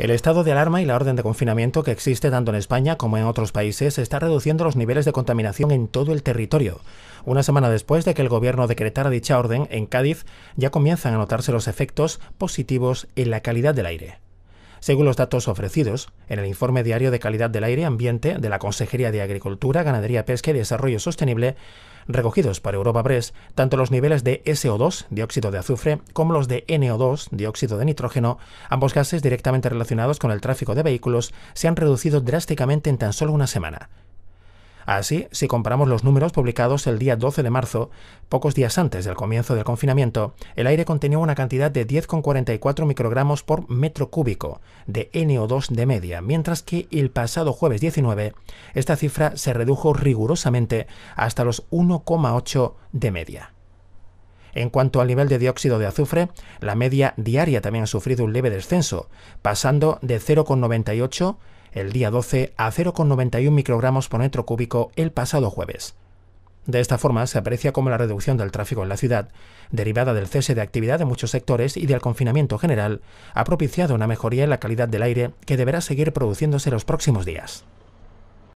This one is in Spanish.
El estado de alarma y la orden de confinamiento que existe tanto en España como en otros países está reduciendo los niveles de contaminación en todo el territorio. Una semana después de que el gobierno decretara dicha orden, en Cádiz ya comienzan a notarse los efectos positivos en la calidad del aire según los datos ofrecidos en el informe diario de calidad del aire ambiente de la Consejería de Agricultura, Ganadería, Pesca y Desarrollo Sostenible, recogidos para Europa Press, tanto los niveles de SO2, dióxido de azufre, como los de NO2, dióxido de nitrógeno, ambos gases directamente relacionados con el tráfico de vehículos, se han reducido drásticamente en tan solo una semana. Así, si comparamos los números publicados el día 12 de marzo, pocos días antes del comienzo del confinamiento, el aire contenía una cantidad de 10,44 microgramos por metro cúbico de NO2 de media, mientras que el pasado jueves 19 esta cifra se redujo rigurosamente hasta los 1,8 de media. En cuanto al nivel de dióxido de azufre, la media diaria también ha sufrido un leve descenso, pasando de 0,98 el día 12 a 0,91 microgramos por metro cúbico el pasado jueves. De esta forma se aprecia cómo la reducción del tráfico en la ciudad, derivada del cese de actividad de muchos sectores y del confinamiento general, ha propiciado una mejoría en la calidad del aire que deberá seguir produciéndose los próximos días.